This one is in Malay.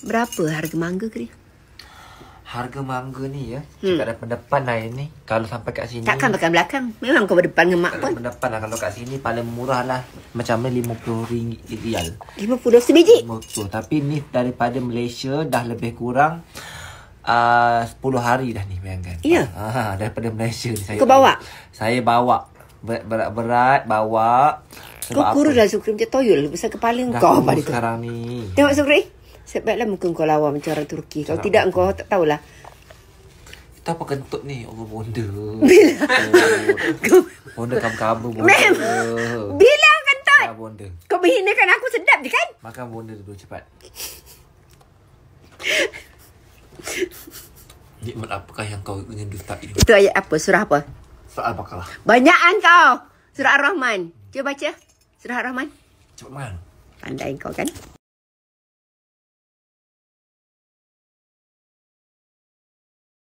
Berapa harga mangga ke dia? Harga mangga ni ya hmm. Cakap depan lah ini Kalau sampai kat sini Takkan makan belakang Memang kau berdepan dengan mak pun depan lah Kalau kat sini paling murah lah Macam mana RM50 rial RM50 sebiji? Betul Tapi ni daripada Malaysia Dah lebih kurang ah, uh, 10 hari dah ni bayangkan Ya yeah. ha, Daripada Malaysia saya Kau bawa? Saya bawa Berat-berat bawa Kau kurus dah sukri macam toyol lah, Besar kepala dah kau Dah kurus sekarang ni Tengok sukri Siap baiklah muka kau lawa macam orang Turki. Kalau Salam tidak, kau tak tahulah. Kita apa kentut ni? Allah bonda. Bila? Oh. bonda kamu-kamu bonda. Mem. Bila kentut? Ya, bonda. Kau menghinakan aku sedap je kan? Makan bonda dulu cepat. Nikmat apakah yang kau ingin dustak ini? Itu ayat apa? Surah apa? Surah Al-Baqarah. Banyakan kau. Surah Ar-Rahman. Cuba baca. Surah Ar-Rahman. Cepat makan. Pandai kau kan?